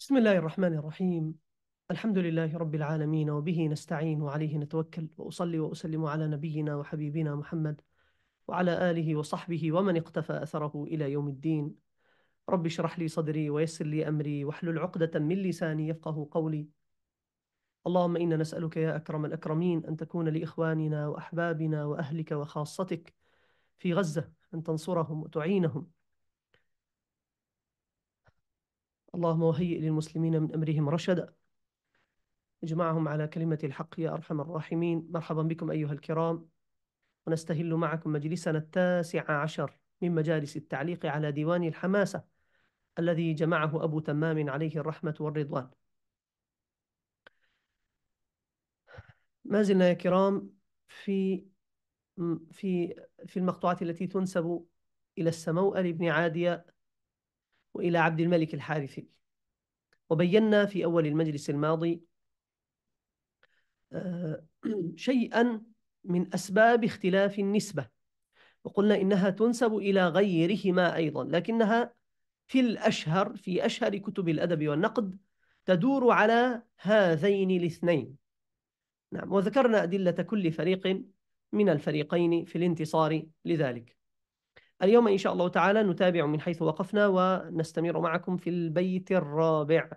بسم الله الرحمن الرحيم الحمد لله رب العالمين وبه نستعين وعليه نتوكل وأصلي وأسلم على نبينا وحبيبنا محمد وعلى آله وصحبه ومن اقتفى أثره إلى يوم الدين رب اشرح لي صدري ويسر لي أمري واحلل عقدة من لساني يفقه قولي اللهم إنا نسألك يا أكرم الأكرمين أن تكون لإخواننا وأحبابنا وأهلك وخاصتك في غزة أن تنصرهم وتعينهم اللهم وهيئ للمسلمين من أمرهم رشدا اجمعهم على كلمة الحق يا أرحم الراحمين مرحبا بكم أيها الكرام ونستهل معكم مجلسنا التاسع عشر من مجالس التعليق على ديوان الحماسة الذي جمعه أبو تمام عليه الرحمة والرضوان ما زلنا يا كرام في في في المقطوعات التي تنسب إلى السموأل بن عادية وإلى عبد الملك الحارثي وبينا في أول المجلس الماضي آه، شيئا من أسباب اختلاف النسبة وقلنا إنها تنسب إلى غيرهما أيضا لكنها في الأشهر في أشهر كتب الأدب والنقد تدور على هذين الاثنين نعم وذكرنا أدلة كل فريق من الفريقين في الانتصار لذلك اليوم إن شاء الله تعالى نتابع من حيث وقفنا ونستمر معكم في البيت الرابع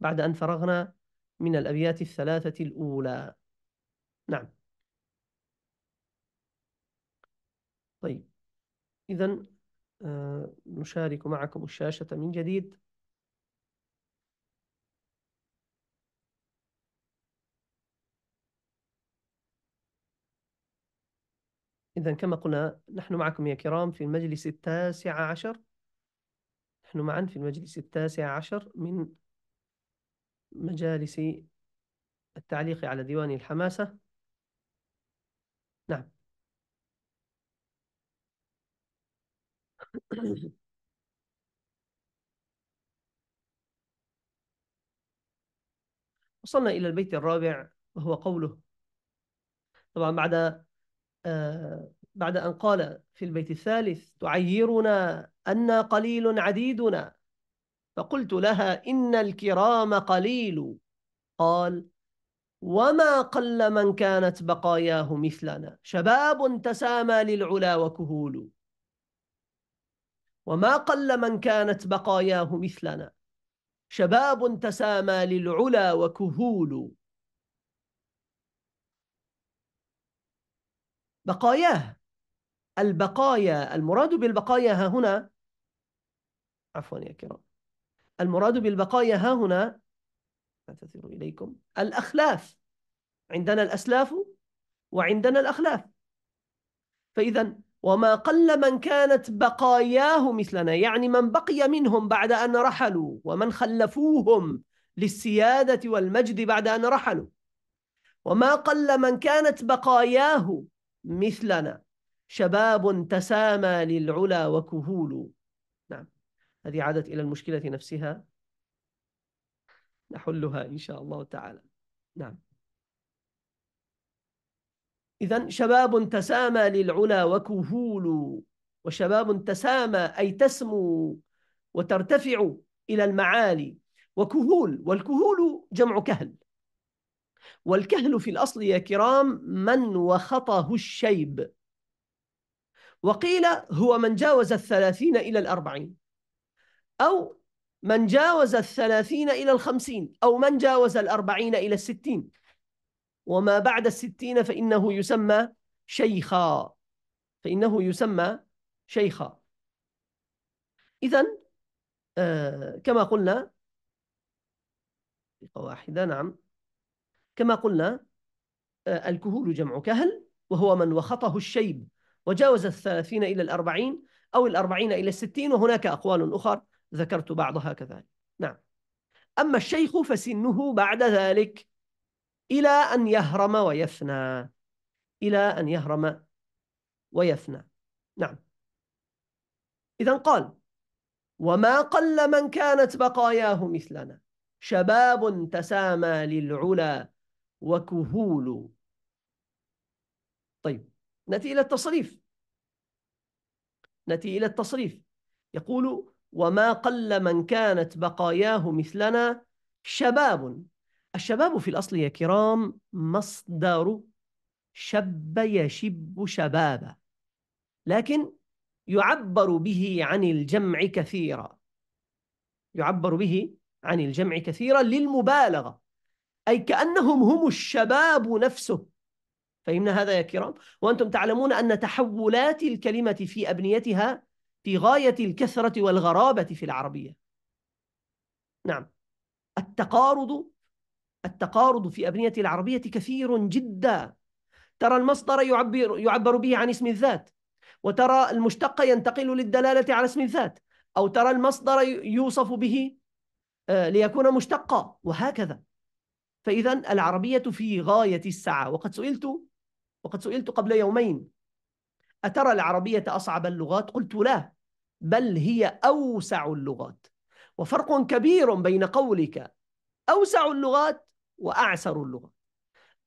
بعد أن فرغنا من الأبيات الثلاثة الأولى نعم طيب إذا آه، نشارك معكم الشاشة من جديد إذا كما قلنا نحن معكم يا كرام في المجلس التاسع عشر نحن معا في المجلس التاسع عشر من مجالس التعليق على ديوان الحماسة نعم وصلنا إلى البيت الرابع وهو قوله طبعا بعد بعد أن قال في البيت الثالث تعيرنا أنا قليل عديدنا فقلت لها إن الكرام قليل قال وما قل من كانت بقاياه مثلنا شباب تسامى للعلا وكهول وما قل من كانت بقاياه مثلنا شباب تسامى للعلا وكهول بقاياه البقايا المراد بالبقايا ها هنا عفوا يا كرام المراد بالبقايا ها هنا أعتذر إليكم الأخلاف عندنا الأسلاف وعندنا الأخلاف فإذا وما قل من كانت بقاياه مثلنا يعني من بقي منهم بعد أن رحلوا ومن خلفوهم للسيادة والمجد بعد أن رحلوا وما قل من كانت بقاياه مثلنا شباب تسامى للعلا وكهول نعم هذه عادت إلى المشكلة نفسها نحلها إن شاء الله تعالى نعم إذا شباب تسامى للعلا وكهول وشباب تسامى أي تسمو وترتفع إلى المعالي وكهول والكهول جمع كهل والكهل في الأصل يا كرام من وخطه الشيب وقيل هو من جاوز الثلاثين إلى الأربعين أو من جاوز الثلاثين إلى الخمسين أو من جاوز الأربعين إلى الستين وما بعد الستين فإنه يسمى شيخا فإنه يسمى شيخا إذا آه كما قلنا واحدة نعم كما قلنا آه، الكهول جمع كهل وهو من وخطه الشيب وجاوز الثلاثين إلى الأربعين أو الأربعين إلى الستين وهناك أقوال أخر ذكرت بعضها كذلك نعم أما الشيخ فسنه بعد ذلك إلى أن يهرم ويفنى إلى أن يهرم ويفنى نعم إذا قال وما قل من كانت بقاياه مثلنا شباب تسامى للعلا وكهول طيب نأتي إلى التصريف نأتي إلى التصريف يقول وما قل من كانت بقاياه مثلنا شباب الشباب في الأصل يا كرام مصدر شب يشب شبابا لكن يعبر به عن الجمع كثيرا يعبر به عن الجمع كثيرا للمبالغة أي كأنهم هم الشباب نفسه فهمنا هذا يا كرام وأنتم تعلمون أن تحولات الكلمة في أبنيتها في غاية الكثرة والغرابة في العربية نعم التقارض التقارض في أبنية العربية كثير جدا ترى المصدر يعبر, يعبر به عن اسم الذات وترى المشتق ينتقل للدلالة على اسم الذات أو ترى المصدر يوصف به آه، ليكون مشتقا وهكذا فإذا العربية في غاية السعة وقد سئلت وقد سئلت قبل يومين أترى العربية أصعب اللغات؟ قلت لا بل هي أوسع اللغات وفرق كبير بين قولك أوسع اللغات وأعسر اللغات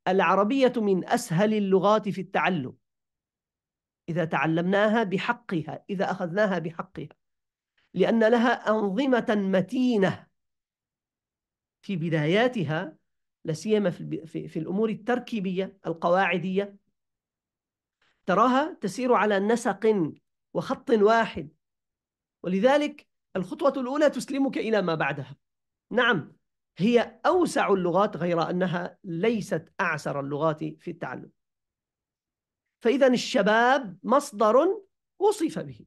العربية من أسهل اللغات في التعلم إذا تعلمناها بحقها إذا أخذناها بحقها لأن لها أنظمة متينة في بداياتها لا سيما في, في, في الأمور التركيبية القواعدية تراها تسير على نسق وخط واحد ولذلك الخطوة الأولى تسلمك إلى ما بعدها نعم هي أوسع اللغات غير أنها ليست أعسر اللغات في التعلم فإذا الشباب مصدر وصف به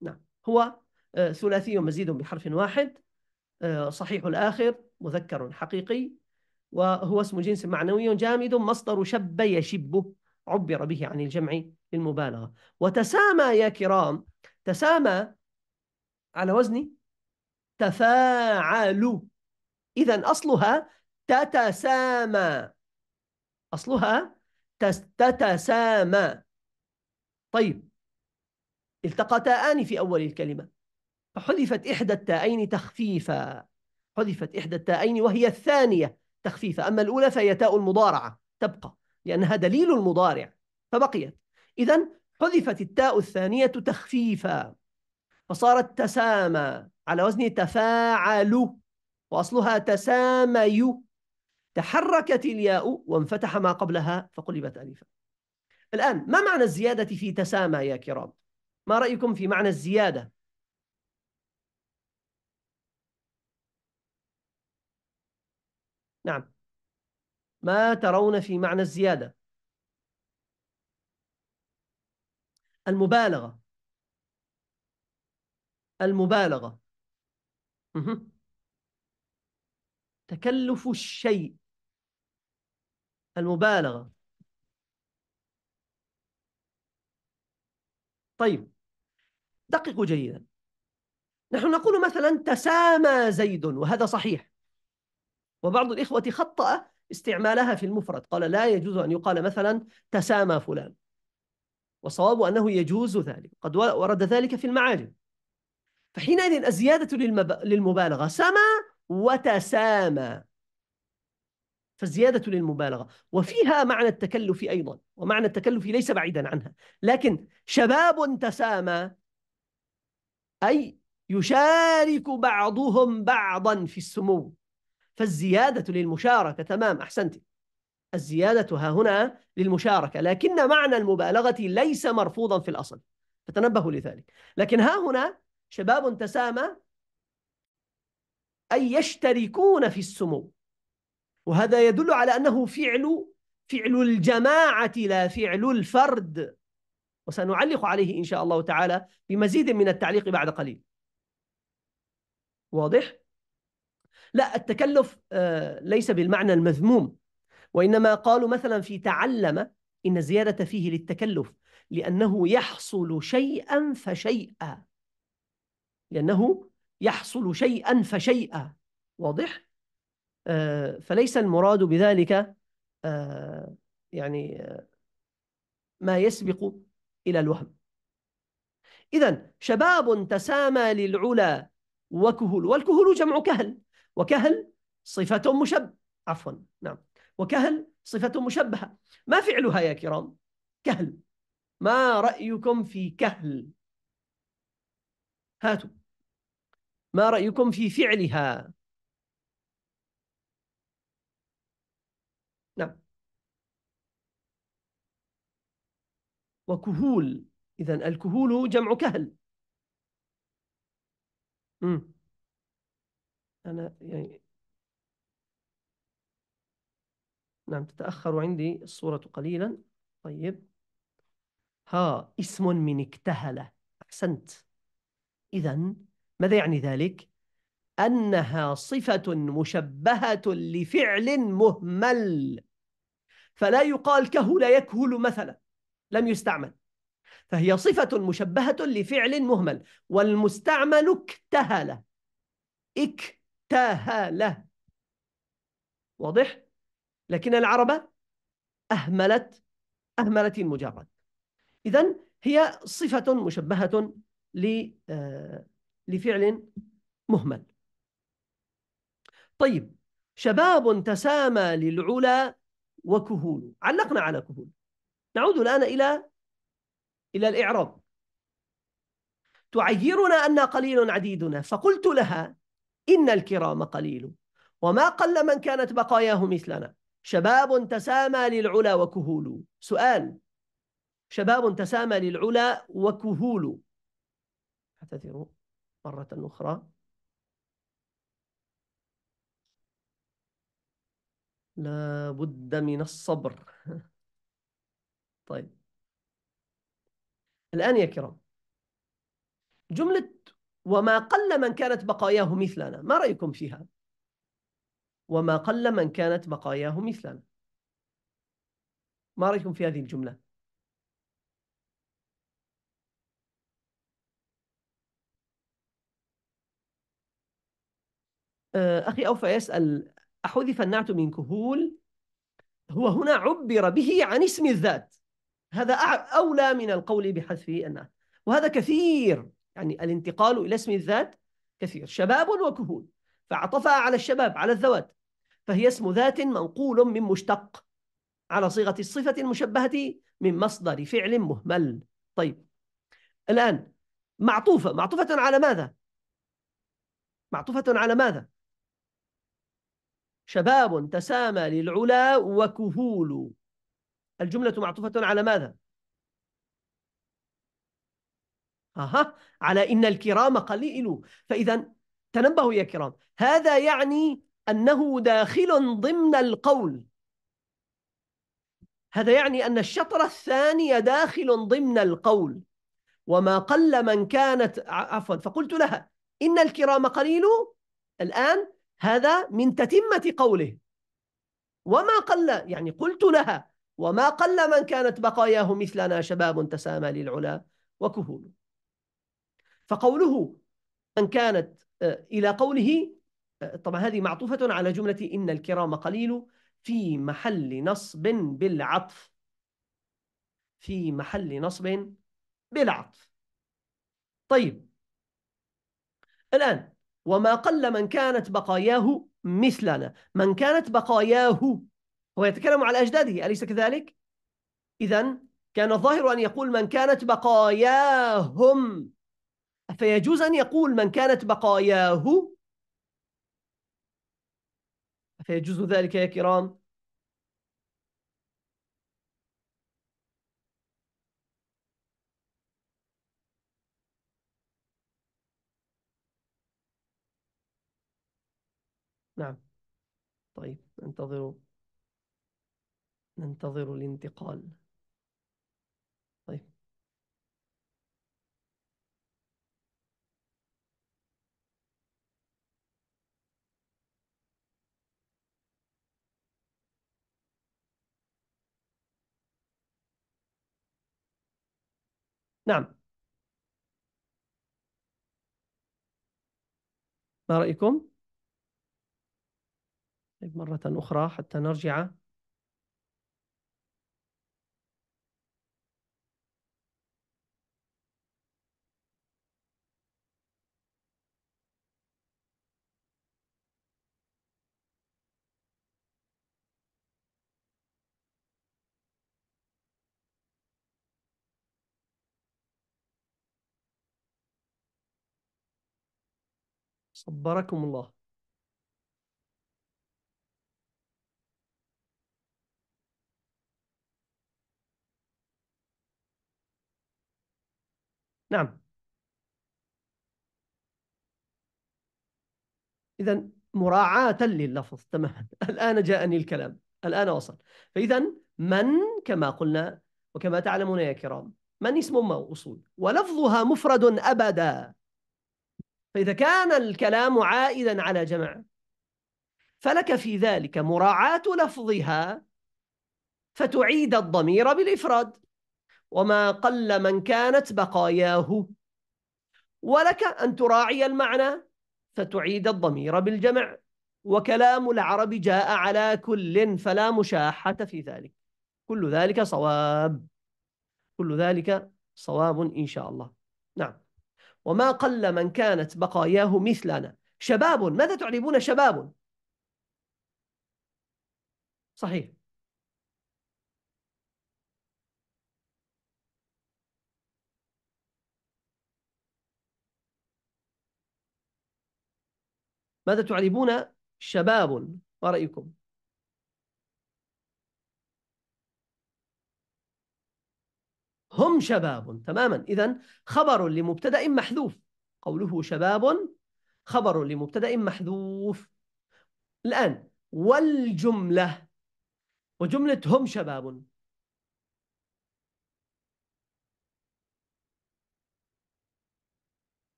نعم هو آه، ثلاثي مزيد بحرف واحد آه، صحيح الآخر مذكر حقيقي وهو اسم جنس معنوي جامد مصدر شب يشب عبر به عن الجمع للمبالغة وتسامى يا كرام تسامى على وزن تفاعل إذا أصلها تتسامى أصلها تتسامى طيب التقى تاءان في أول الكلمة فحذفت إحدى التاءين تخفيفا حذفت إحدى التاءين وهي الثانية تخفيفة أما الأولى فهي تاء المضارعة تبقى لأنها دليل المضارع فبقيت إذا حذفت التاء الثانية تخفيفا فصارت تسامى على وزن تفاعل وأصلها تسامي تحركت الياء وانفتح ما قبلها فقلبت ألفا الآن ما معنى الزيادة في تسامى يا كرام؟ ما رأيكم في معنى الزيادة نعم ما ترون في معنى الزيادة المبالغة المبالغة تكلف الشيء المبالغة طيب دققوا جيدا نحن نقول مثلا تسامى زيد وهذا صحيح وبعض الإخوة خطأ استعمالها في المفرد قال لا يجوز أن يقال مثلا تسامى فلان والصواب أنه يجوز ذلك قد ورد ذلك في المعاجم فحينئذ الزيادة للمب... للمبالغة سما وتسامى فالزيادة للمبالغة وفيها معنى التكلف أيضا ومعنى التكلف ليس بعيدا عنها لكن شباب تسامى أي يشارك بعضهم بعضا في السمو فالزيادة للمشاركة تمام أحسنت الزيادة ها هنا للمشاركة لكن معنى المبالغة ليس مرفوضا في الأصل فتنبهوا لذلك لكن ها هنا شباب تسامى أي يشتركون في السمو وهذا يدل على أنه فعل فعل الجماعة لا فعل الفرد وسنعلق عليه إن شاء الله تعالى بمزيد من التعليق بعد قليل واضح؟ لا التكلف آه، ليس بالمعنى المذموم وإنما قالوا مثلا في تعلم إن الزيادة فيه للتكلف لأنه يحصل شيئا فشيئا لأنه يحصل شيئا فشيئا واضح؟ آه، فليس المراد بذلك آه، يعني ما يسبق إلى الوهم إذا شباب تسامى للعلا وكهول والكهول جمع كهل وكهل صفة مشب عفوا نعم وكهل صفة مشبهة ما فعلها يا كرام كهل ما رأيكم في كهل هاتوا ما رأيكم في فعلها نعم وكهول إذا الكهول جمع كهل مم. أنا يعني نعم تتأخر عندي الصورة قليلا طيب ها اسم من اكتهل أحسنت إذا ماذا يعني ذلك؟ أنها صفة مشبهة لفعل مهمل فلا يقال كهل يكهل مثلا لم يستعمل فهي صفة مشبهة لفعل مهمل والمستعمل اكتهل اك تاهل واضح؟ لكن العرب أهملت أهملت المجرد إذا هي صفة مشبهة آه، لفعل مهمل طيب شباب تسامى للعلا وكهول علقنا على كهول نعود الآن إلى إلى الإعراب تعيرنا أن قليل عديدنا فقلت لها إن الكرام قليل وما قل من كانت بقاياه مثلنا شباب تسامى للعلا وكهول سؤال شباب تسامى للعلا وكهول اعتذروا مرة أخرى لا بد من الصبر طيب الآن يا كرام جملة وما قل من كانت بقاياه مثلنا ما رأيكم فيها؟ وما قل من كانت بقاياه مثلنا ما رأيكم في هذه الجملة؟ آه، أخي أوفى يسأل أحذف النعت من كهول هو هنا عبر به عن اسم الذات هذا أولى من القول بحذف النعت وهذا كثير يعني الانتقال إلى اسم الذات كثير شباب وكهول فعطفا على الشباب على الذوات فهي اسم ذات منقول من مشتق على صيغة الصفة المشبهة من مصدر فعل مهمل طيب الآن معطوفة معطوفة على ماذا؟ معطوفة على ماذا؟ شباب تسامى للعلا وكهول الجملة معطوفة على ماذا؟ أها على إن الكرام قليل فإذا تنبهوا يا كرام هذا يعني أنه داخل ضمن القول هذا يعني أن الشطر الثاني داخل ضمن القول وما قل من كانت عفوا فقلت لها إن الكرام قليل الآن هذا من تتمة قوله وما قل يعني قلت لها وما قل من كانت بقاياه مثلنا شباب تسامى للعلا وكهول فقوله أن كانت آه، إلى قوله آه، طبعا هذه معطوفة على جملة إن الكرام قليل في محل نصب بالعطف في محل نصب بالعطف طيب الآن وما قل من كانت بقاياه مثلنا من كانت بقاياه هو يتكلم على أجداده أليس كذلك؟ إذا كان الظاهر أن يقول من كانت بقاياهم فيجوز أن يقول من كانت بقاياه فيجوز ذلك يا كرام نعم طيب ننتظر ننتظر الانتقال نعم ما رأيكم؟ طيب، مرة أخرى حتى نرجع صبركم الله نعم إذا مراعاة لللفظ تماما الآن جاءني الكلام الآن وصل فإذا من كما قلنا وكما تعلمون يا كرام من اسم موصول ولفظها مفرد أبدا فإذا كان الكلام عائدا على جمع فلك في ذلك مراعاة لفظها فتعيد الضمير بالإفراد وما قل من كانت بقاياه ولك أن تراعي المعنى فتعيد الضمير بالجمع وكلام العرب جاء على كل فلا مشاحة في ذلك كل ذلك صواب كل ذلك صواب إن شاء الله نعم وما قل من كانت بقاياه مثلنا شباب ماذا تعربون شباب صحيح ماذا تعربون شباب ما رأيكم هم شباب تماما إذا خبر لمبتدأ محذوف قوله شباب خبر لمبتدأ محذوف الآن والجملة وجملة هم شباب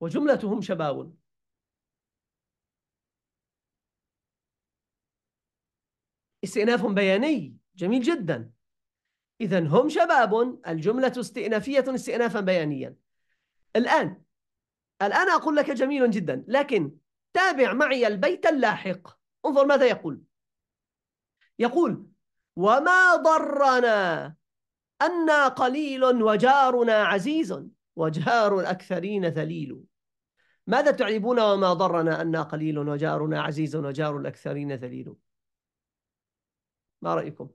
وجملتهم شباب استئناف بياني جميل جدا إذا هم شباب الجملة استئنافية استئنافا بيانيا الآن الآن أقول لك جميل جدا لكن تابع معي البيت اللاحق انظر ماذا يقول يقول وما ضرنا أنا قليل وجارنا عزيز وجار الأكثرين ذليل ماذا تعربون وما ضرنا أنا قليل وجارنا عزيز وجار الأكثرين ذليل ما رأيكم؟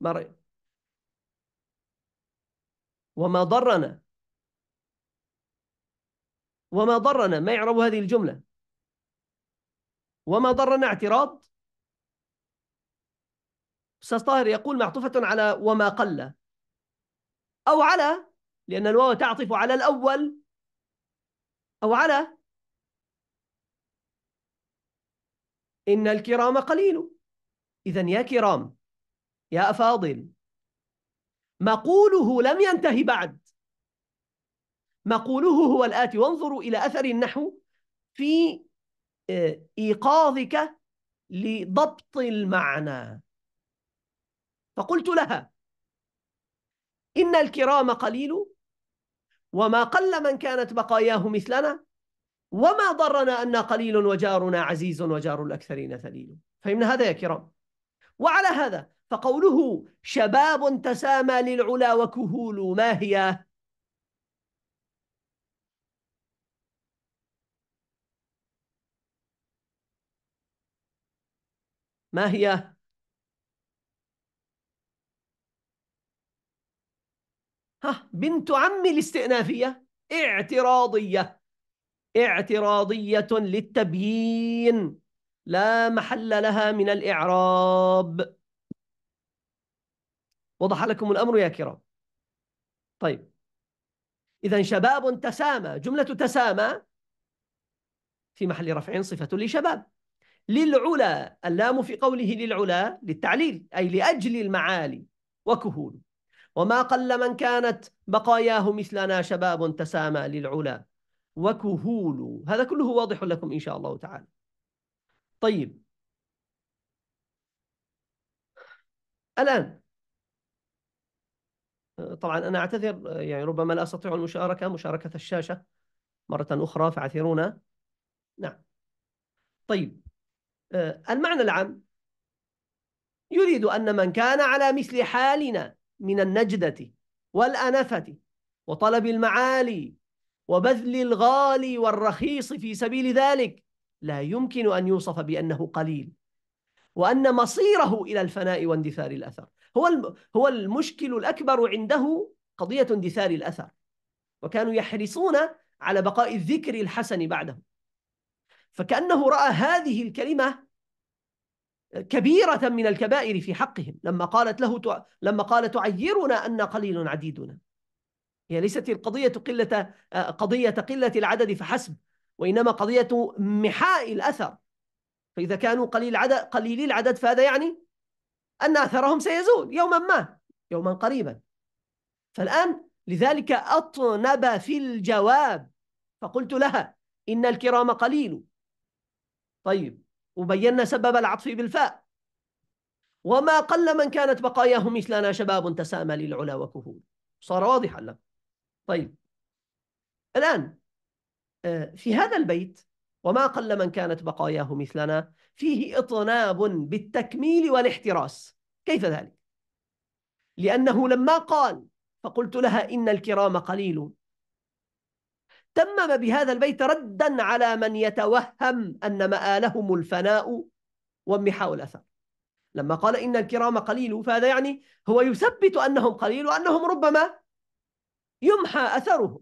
ما رأيكم؟ وما ضرنا وما ضرنا ما يعرب هذه الجملة وما ضرنا اعتراض أستاذ طاهر يقول معطوفة على وما قل أو على لأن الواو تعطف على الأول أو على إن الكرام قليل إذا يا كرام يا أفاضل مقوله لم ينتهي بعد مقوله هو الآتي وانظروا إلى أثر النحو في آه، إيقاظك لضبط المعنى فقلت لها إن الكرام قليل وما قل من كانت بقاياه مثلنا وما ضرنا أن قليل وجارنا عزيز وجار الأكثرين ثليل فهمنا هذا يا كرام وعلى هذا فقوله شباب تسامى للعلا وكهول ما هي ما هي ها بنت عمي الاستئنافية اعتراضية اعتراضية للتبيين لا محل لها من الإعراب وضح لكم الأمر يا كرام طيب إذا شباب تسامى جملة تسامى في محل رفع صفة لشباب للعلا اللام في قوله للعلا للتعليل أي لأجل المعالي وكهول وما قل من كانت بقاياه مثلنا شباب تسامى للعلا وكهول هذا كله واضح لكم إن شاء الله تعالى طيب الآن طبعا أنا أعتذر يعني ربما لا أستطيع المشاركة مشاركة الشاشة مرة أخرى فاعذرونا نعم طيب المعنى العام يريد أن من كان على مثل حالنا من النجدة والأنفة وطلب المعالي وبذل الغالي والرخيص في سبيل ذلك لا يمكن أن يوصف بأنه قليل وأن مصيره إلى الفناء واندثار الأثر هو هو المشكل الأكبر عنده قضية اندثار الأثر وكانوا يحرصون على بقاء الذكر الحسن بعده فكأنه رأى هذه الكلمة كبيرة من الكبائر في حقهم لما قالت له لما قال تعيرنا أن قليل عديدنا هي ليست القضية قلة آه، قضية قلة العدد فحسب وإنما قضية محاء الأثر فإذا كانوا قليل العدد قليلي العدد فهذا يعني أن أثرهم سيزول يوما ما يوما قريبا فالآن لذلك أطنب في الجواب فقلت لها إن الكرام قليل طيب وبينا سبب العطف بالفاء وما قل من كانت بقاياهم مثلنا شباب تسامى للعلا وكهول صار واضحا لك طيب الآن آه، في هذا البيت وما قل من كانت بقاياه مثلنا فيه إطناب بالتكميل والاحتراس كيف ذلك؟ لأنه لما قال فقلت لها إن الكرام قليل تمم بهذا البيت ردا على من يتوهم أن مآلهم الفناء وامحاء الأثر لما قال إن الكرام قليل فهذا يعني هو يثبت أنهم قليل وأنهم ربما يمحى أثرهم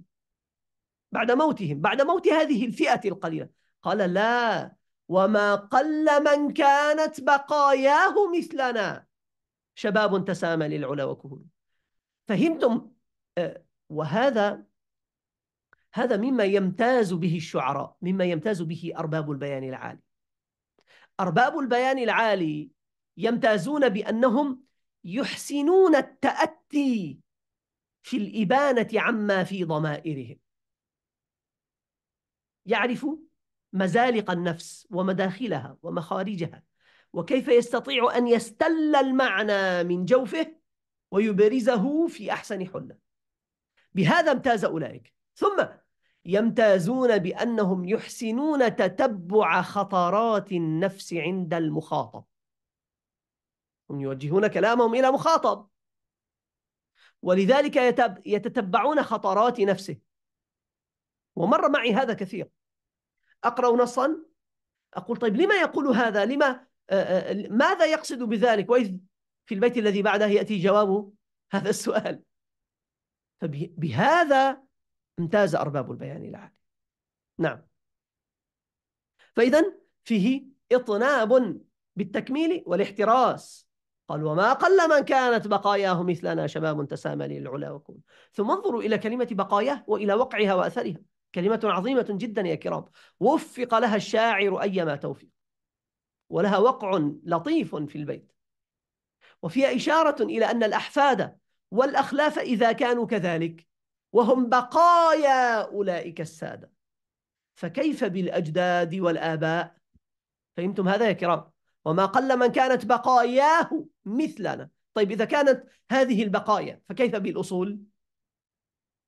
بعد موتهم بعد موت هذه الفئة القليلة قال لا وما قل من كانت بقاياه مثلنا شباب تسامى للعلا وكهول فهمتم آه، وهذا هذا مما يمتاز به الشعراء مما يمتاز به أرباب البيان العالي أرباب البيان العالي يمتازون بأنهم يحسنون التأتي في الإبانة عما في ضمائرهم يعرف مزالق النفس ومداخلها ومخارجها وكيف يستطيع أن يستل المعنى من جوفه ويبرزه في أحسن حلة بهذا امتاز أولئك ثم يمتازون بأنهم يحسنون تتبع خطرات النفس عند المخاطب هم يوجهون كلامهم إلى مخاطب ولذلك يتتبعون خطرات نفسه ومر معي هذا كثير أقرأ نصا أقول طيب لما يقول هذا لما ماذا يقصد بذلك وإذ في البيت الذي بعده يأتي جواب هذا السؤال فبهذا امتاز أرباب البيان العالي نعم فإذا فيه إطناب بالتكميل والاحتراس قال وما قل من كانت بقاياه مثلنا شباب تسامى للعلا وكون ثم انظروا إلى كلمة بقاياه وإلى وقعها وأثرها كلمة عظيمة جدا يا كرام وفق لها الشاعر أيما توفيق ولها وقع لطيف في البيت وفيها إشارة إلى أن الأحفاد والأخلاف إذا كانوا كذلك وهم بقايا أولئك السادة فكيف بالأجداد والآباء فهمتم هذا يا كرام وما قل من كانت بقاياه مثلنا طيب إذا كانت هذه البقايا فكيف بالأصول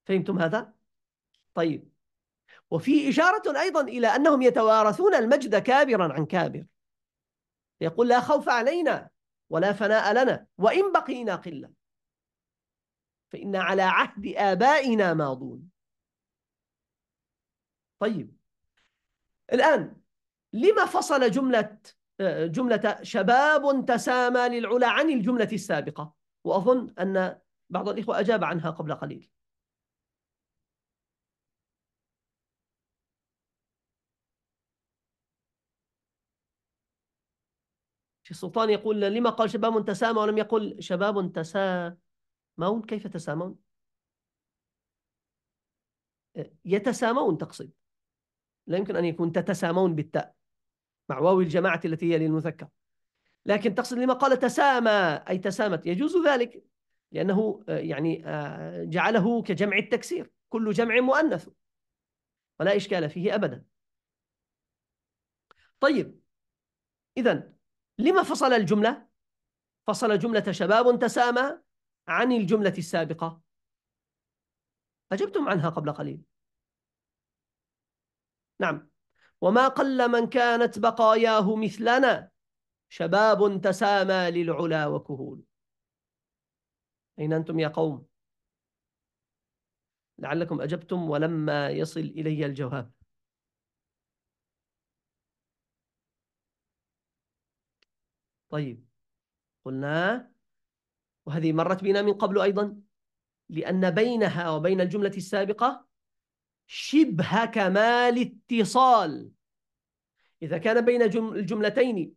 فهمتم هذا؟ طيب وفي إشارة أيضا إلى أنهم يتوارثون المجد كابرا عن كابر يقول لا خوف علينا ولا فناء لنا وإن بقينا قلة فإن على عهد آبائنا ماضون طيب الآن لما فصل جملة آه، جملة شباب تسامى للعلا عن الجملة السابقة وأظن أن بعض الإخوة أجاب عنها قبل قليل في السلطان يقول لما قال شباب تسامى ولم يقل شباب تسامون كيف تسامون آه، يتسامون تقصد لا يمكن أن يكون تتسامون بالتاء مع واو الجماعة التي هي للمذكر لكن تقصد لما قال تسامى أي تسامت يجوز ذلك لأنه آه، يعني آه، جعله كجمع التكسير كل جمع مؤنث ولا إشكال فيه أبدا طيب إذا لما فصل الجملة؟ فصل جملة شباب تسامى عن الجملة السابقة أجبتم عنها قبل قليل نعم وما قل من كانت بقاياه مثلنا شباب تسامى للعلا وكهول أين أنتم يا قوم؟ لعلكم أجبتم ولما يصل إلي الجواب طيب قلنا وهذه مرت بنا من قبل أيضا لأن بينها وبين الجملة السابقة شبه كمال اتصال إذا كان بين الجملتين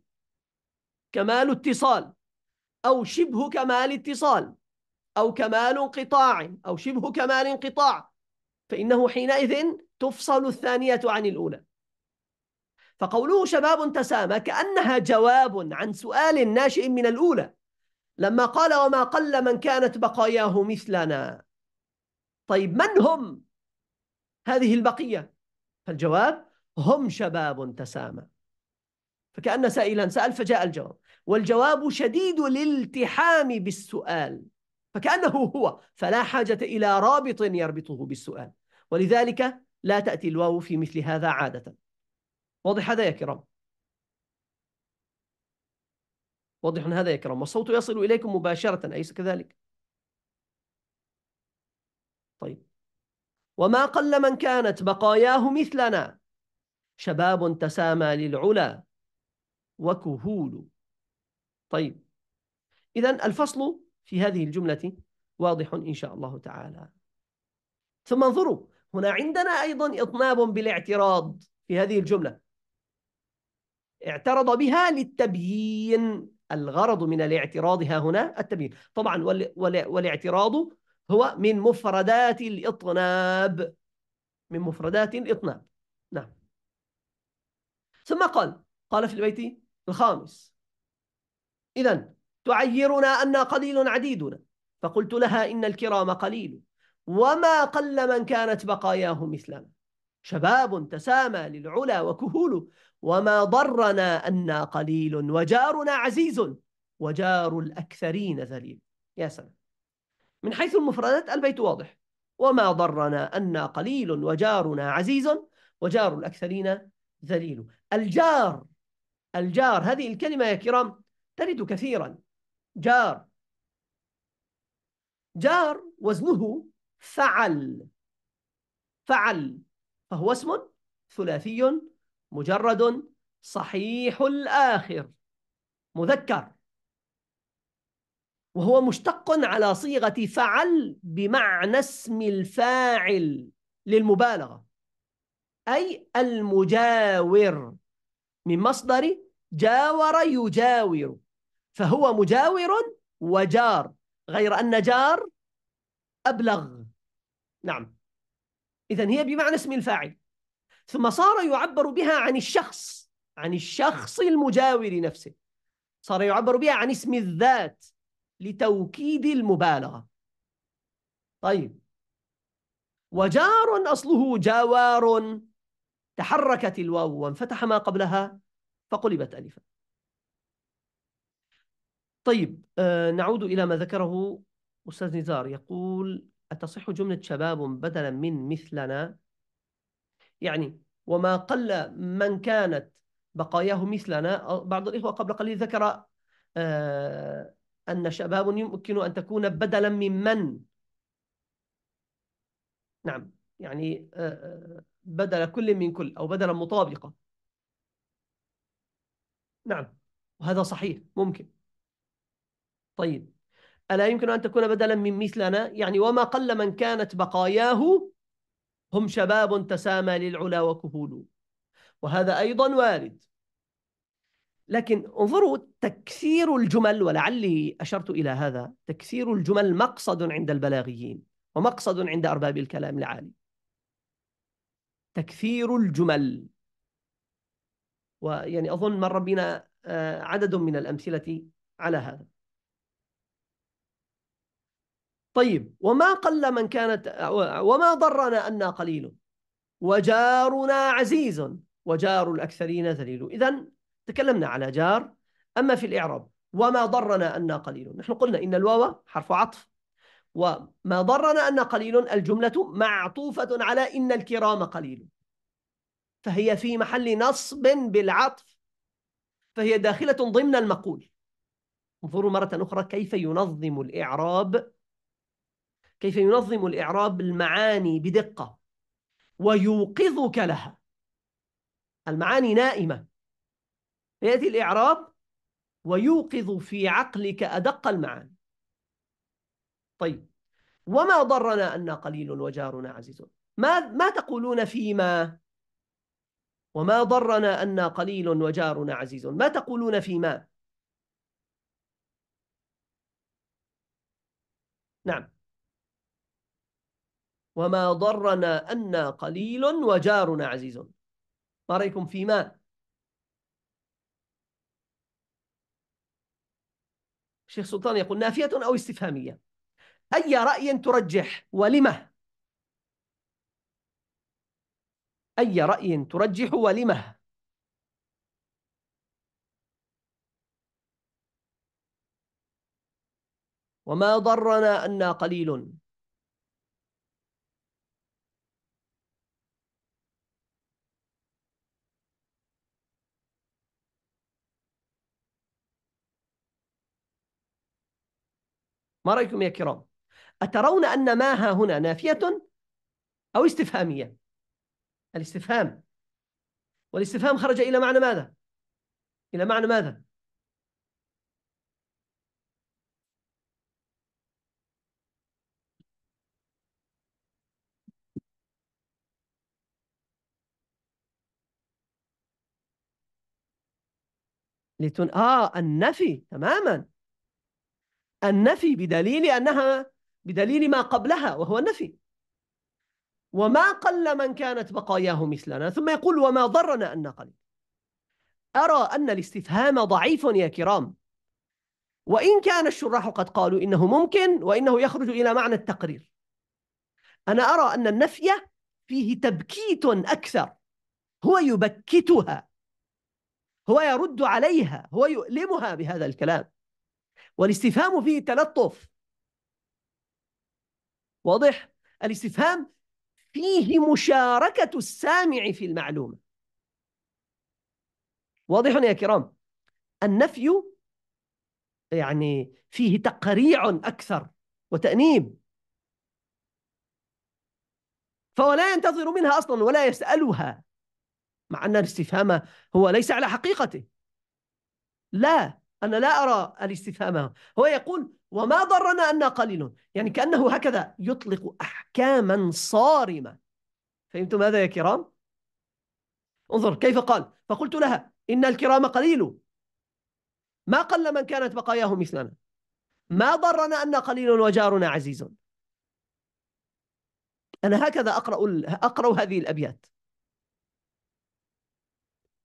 كمال اتصال أو شبه كمال اتصال أو كمال انقطاع أو شبه كمال انقطاع فإنه حينئذ تفصل الثانية عن الأولى فقوله شباب تسامى كأنها جواب عن سؤال ناشئ من الأولى لما قال وما قل من كانت بقاياه مثلنا طيب من هم هذه البقية فالجواب هم شباب تسامى فكأن سائلا سأل فجاء الجواب والجواب شديد الالتحام بالسؤال فكأنه هو فلا حاجة إلى رابط يربطه بالسؤال ولذلك لا تأتي الواو في مثل هذا عادة واضح هذا يا كرام واضح هذا يا كرام والصوت يصل إليكم مباشرة أليس كذلك طيب وما قل من كانت بقاياه مثلنا شباب تسامى للعلا وكهول طيب إذا الفصل في هذه الجملة واضح إن شاء الله تعالى ثم انظروا هنا عندنا أيضا إطناب بالاعتراض في هذه الجملة اعترض بها للتبيين الغرض من الاعتراض ها هنا التبيين طبعا والاعتراض هو من مفردات الإطناب من مفردات الإطناب نعم ثم قال قال في البيت الخامس إذا تعيرنا أن قليل عديدنا فقلت لها إن الكرام قليل وما قل من كانت بقاياه مثلنا شباب تسامى للعلا وكهول وما ضرنا أنا قليل وجارنا عزيز وجار الأكثرين ذليل يا سلام من حيث المفردات البيت واضح وما ضرنا أنا قليل وجارنا عزيز وجار الأكثرين ذليل الجار الجار هذه الكلمة يا كرام ترد كثيرا جار جار وزنه فعل فعل فهو اسم ثلاثي مجرد صحيح الآخر مذكر وهو مشتق على صيغة فعل بمعنى اسم الفاعل للمبالغة أي المجاور من مصدر جاور يجاور فهو مجاور وجار غير أن جار أبلغ نعم إذا هي بمعنى اسم الفاعل ثم صار يعبر بها عن الشخص عن الشخص المجاور نفسه صار يعبر بها عن اسم الذات لتوكيد المبالغة طيب وجار أصله جوار تحركت الواو وانفتح ما قبلها فقلبت ألفا طيب آه نعود إلى ما ذكره أستاذ نزار يقول أتصح جملة شباب بدلا من مثلنا يعني وما قل من كانت بقاياه مثلنا بعض الإخوة قبل قليل ذكر آه أن شباب يمكن أن تكون بدلا من من نعم يعني آه، آه، بدل كل من كل أو بدلا مطابقة نعم وهذا صحيح ممكن طيب ألا يمكن أن تكون بدلا من مثلنا يعني وما قل من كانت بقاياه هم شباب تسامى للعلا وكهول وهذا أيضا وارد لكن انظروا تكثير الجمل ولعلي أشرت إلى هذا تكثير الجمل مقصد عند البلاغيين ومقصد عند أرباب الكلام العالي تكثير الجمل ويعني أظن مر بنا آه، عدد من الأمثلة على هذا طيب وما قل من كانت وما ضرنا أنا قليل وجارنا عزيز وجار الأكثرين ذليل إذا تكلمنا على جار أما في الإعراب وما ضرنا أن قليل نحن قلنا إن الواو حرف عطف وما ضرنا أن قليل الجملة معطوفة على إن الكرام قليل فهي في محل نصب بالعطف فهي داخلة ضمن المقول انظروا مرة أخرى كيف ينظم الإعراب كيف ينظم الإعراب المعاني بدقة ويوقظك لها المعاني نائمة يأتي الإعراب ويوقظ في عقلك أدق المعاني طيب وما ضرنا أن قليل وجارنا عزيز ما, ما تقولون فيما وما ضرنا أن قليل وجارنا عزيز ما تقولون فيما نعم وما ضرنا أن قليل وجارنا عزيز ما رأيكم فيما شيخ سلطان يقول نافية أو استفهامية أي رأي ترجح ولمه أي رأي ترجح ولمه وما ضرنا أنا قليل ما رأيكم يا كرام أترون أن ما ها هنا نافية أو استفهامية الاستفهام والاستفهام خرج إلى معنى ماذا إلى معنى ماذا لتن... آه النفي تماما النفي بدليل أنها بدليل ما قبلها وهو النفي وما قل من كانت بقاياه مثلنا ثم يقول وما ضرنا أن نقل أرى أن الاستفهام ضعيف يا كرام وإن كان الشراح قد قالوا إنه ممكن وإنه يخرج إلى معنى التقرير أنا أرى أن النفي فيه تبكيت أكثر هو يبكتها هو يرد عليها هو يؤلمها بهذا الكلام والاستفهام فيه تلطف واضح الاستفهام فيه مشاركة السامع في المعلومة واضح يا كرام النفي يعني فيه تقريع أكثر وتأنيب فهو لا ينتظر منها أصلا ولا يسألها مع أن الاستفهام هو ليس على حقيقته لا أنا لا أرى الاستفهام هو يقول وما ضرنا أنا قليل يعني كأنه هكذا يطلق أحكاما صارمة فهمتم هذا يا كرام؟ انظر كيف قال فقلت لها إن الكرام قليل ما قل من كانت بقاياه مثلنا ما ضرنا أن قليل وجارنا عزيز أنا هكذا أقرأ, أقرأ هذه الأبيات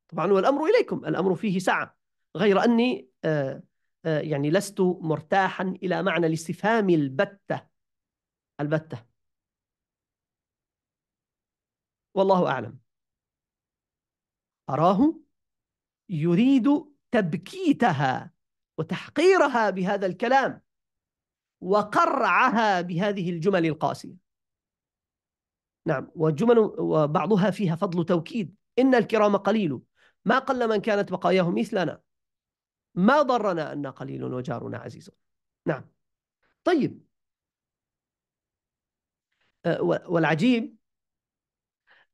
طبعا والأمر إليكم الأمر فيه سعة غير أني آه، آه، يعني لست مرتاحا إلى معنى الاستفهام البتة البتة والله أعلم أراه يريد تبكيتها وتحقيرها بهذا الكلام وقرعها بهذه الجمل القاسية نعم والجمل وبعضها فيها فضل توكيد إن الكرام قليل ما قل من كانت بقاياه مثلنا ما ضرنا أن قليل وجارنا عزيز نعم طيب أه، والعجيب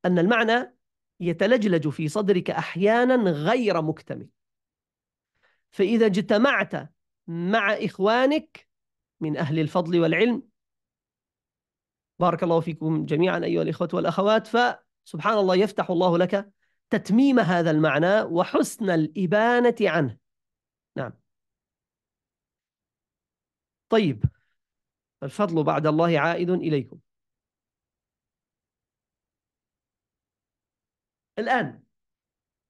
أن المعنى يتلجلج في صدرك أحيانا غير مكتمل فإذا اجتمعت مع إخوانك من أهل الفضل والعلم بارك الله فيكم جميعا أيها الإخوة والأخوات فسبحان الله يفتح الله لك تتميم هذا المعنى وحسن الإبانة عنه طيب الفضل بعد الله عائد إليكم الآن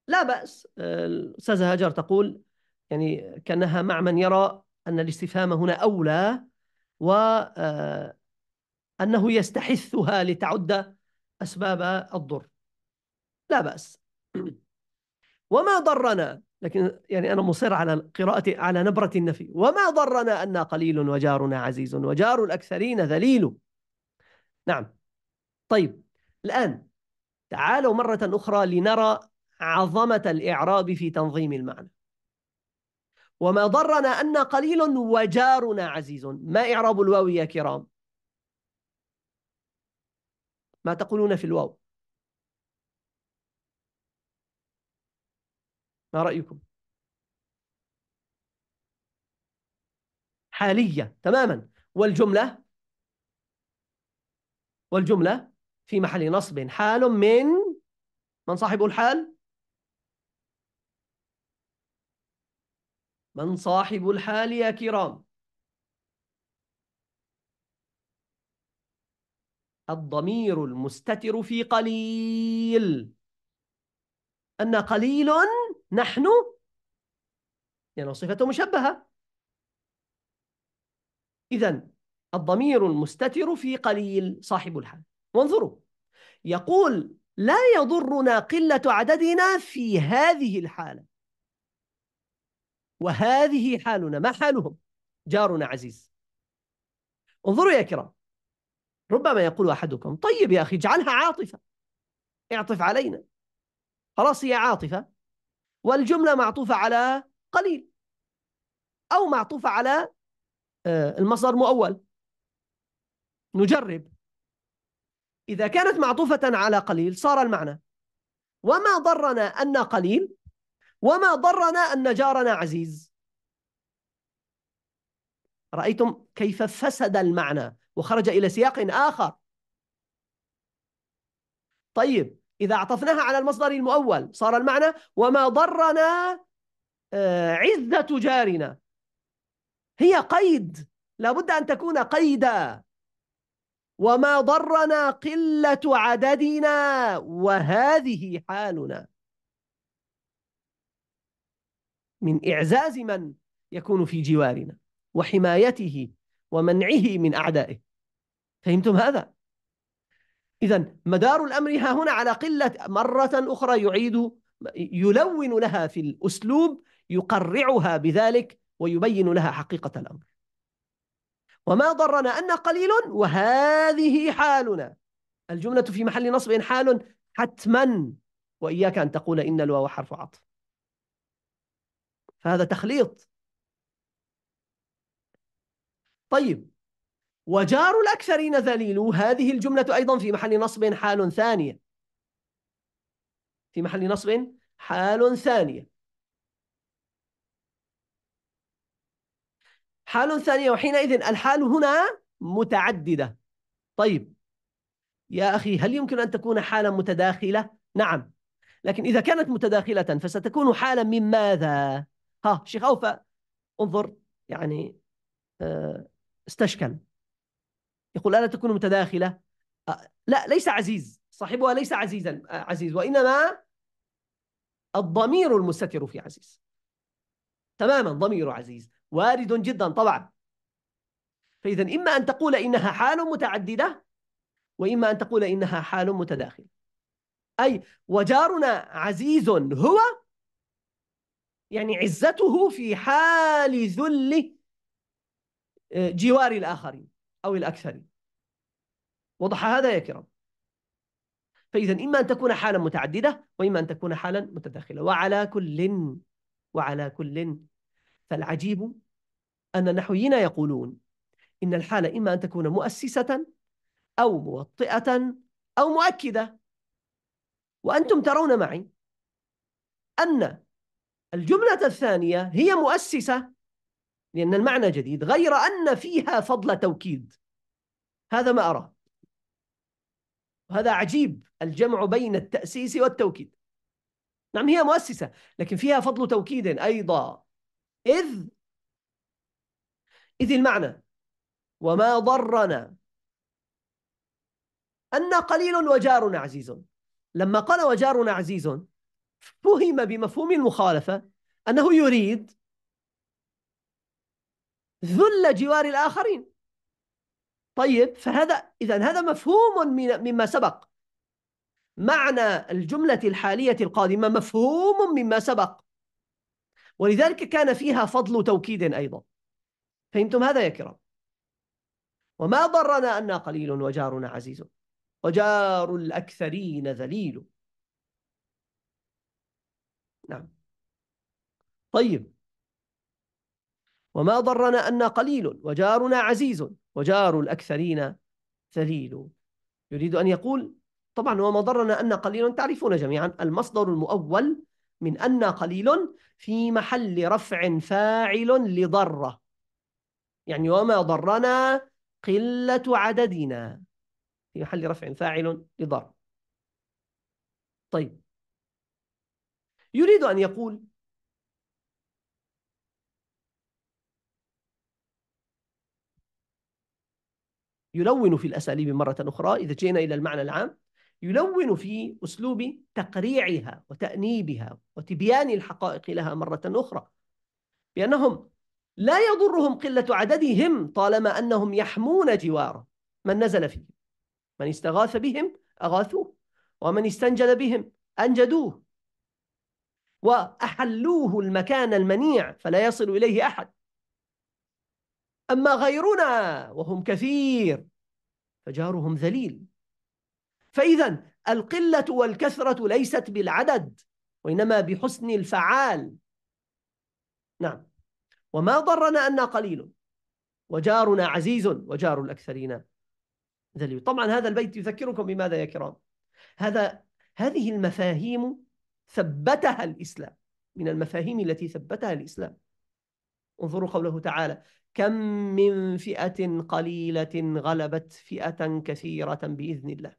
لا بأس الأستاذة هاجر تقول يعني كأنها مع من يرى أن الاستفهام هنا أولى وأنه آه، يستحثها لتعد أسباب الضر لا بأس وما ضرنا لكن يعني أنا مصر على قراءة على نبرة النفي وما ضرنا أن قليل وجارنا عزيز وجار الأكثرين ذليل نعم طيب الآن تعالوا مرة أخرى لنرى عظمة الإعراب في تنظيم المعنى وما ضرنا أن قليل وجارنا عزيز ما إعراب الواو يا كرام ما تقولون في الواو ما رأيكم؟ حالية تماما والجملة والجملة في محل نصب حال من من صاحب الحال؟ من صاحب الحال يا كرام؟ الضمير المستتر في قليل أن قليل نحن لأنه يعني صفة مشبهة إذا الضمير المستتر في قليل صاحب الحال وانظروا يقول لا يضرنا قلة عددنا في هذه الحالة وهذه حالنا ما حالهم جارنا عزيز انظروا يا كرام ربما يقول أحدكم طيب يا أخي اجعلها عاطفة اعطف علينا خلاص هي عاطفة والجملة معطوفة على قليل أو معطوفة على آه، المصدر مؤول نجرب إذا كانت معطوفة على قليل صار المعنى وما ضرنا أن قليل وما ضرنا أن جارنا عزيز رأيتم كيف فسد المعنى وخرج إلى سياق آخر طيب إذا عطفناها على المصدر المؤول صار المعنى وما ضرنا آه، عزة جارنا هي قيد لابد أن تكون قيدا وما ضرنا قلة عددنا وهذه حالنا من إعزاز من يكون في جوارنا وحمايته ومنعه من أعدائه فهمتم هذا؟ إذا مدار الأمر ها هنا على قلة مرة أخرى يعيد يلون لها في الأسلوب يقرعها بذلك ويبين لها حقيقة الأمر وما ضرنا أن قليل وهذه حالنا الجملة في محل نصب حال حتما وإياك أن تقول إن الواو حرف عطف فهذا تخليط طيب وجار الأكثرين ذليل هذه الجملة أيضا في محل نصب حال ثانية في محل نصب حال ثانية حال ثانية وحينئذ الحال هنا متعددة طيب يا أخي هل يمكن أن تكون حالا متداخلة؟ نعم لكن إذا كانت متداخلة فستكون حالا من ماذا؟ ها شيخ أوفى انظر يعني آه، استشكل يقول ألا تكون متداخلة لا ليس عزيز صاحبها ليس عزيزا عزيز وإنما الضمير المستتر في عزيز تماما ضمير عزيز وارد جدا طبعا فإذا إما أن تقول إنها حال متعددة وإما أن تقول إنها حال متداخله أي وجارنا عزيز هو يعني عزته في حال ذل آه، جوار الآخرين أو الأكثر وضح هذا يا كرام فإذا إما أن تكون حالا متعددة وإما أن تكون حالا متداخلة وعلى كل وعلى كل فالعجيب أن النحويين يقولون إن الحالة إما أن تكون مؤسسة أو موطئة أو مؤكدة وأنتم ترون معي أن الجملة الثانية هي مؤسسة لأن المعنى جديد غير أن فيها فضل توكيد هذا ما أراه وهذا عجيب الجمع بين التأسيس والتوكيد نعم هي مؤسسة لكن فيها فضل توكيد أيضا إذ إذ المعنى وما ضرنا أن قليل وجارنا عزيز لما قال وجارنا عزيز فهم بمفهوم المخالفة أنه يريد ذل جوار الآخرين طيب فهذا إذا هذا مفهوم من مما سبق معنى الجملة الحالية القادمة مفهوم مما سبق ولذلك كان فيها فضل توكيد أيضا فهمتم هذا يا كرام وما ضرنا أنا قليل وجارنا عزيز وجار الأكثرين ذليل نعم طيب وما ضرنا أن قليل وجارنا عزيز وجار الأكثرين ذليل يريد أن يقول طبعا وما ضرنا أن قليل تعرفون جميعا المصدر المؤول من أن قليل في محل رفع فاعل لضرة يعني وما ضرنا قلة عددنا في محل رفع فاعل لضر طيب يريد أن يقول يلون في الأساليب مرة أخرى إذا جئنا إلى المعنى العام يلون في أسلوب تقريعها وتأنيبها وتبيان الحقائق لها مرة أخرى بأنهم لا يضرهم قلة عددهم طالما أنهم يحمون جواره من نزل فيهم من استغاث بهم أغاثوه ومن استنجد بهم أنجدوه وأحلوه المكان المنيع فلا يصل إليه أحد أما غيرنا وهم كثير فجارهم ذليل فإذا القلة والكثرة ليست بالعدد وإنما بحسن الفعال نعم وما ضرنا أن قليل وجارنا عزيز وجار الأكثرين ذليل طبعا هذا البيت يذكركم بماذا يا كرام هذا هذه المفاهيم ثبتها الإسلام من المفاهيم التي ثبتها الإسلام انظروا قوله تعالى كم من فئة قليلة غلبت فئة كثيرة بإذن الله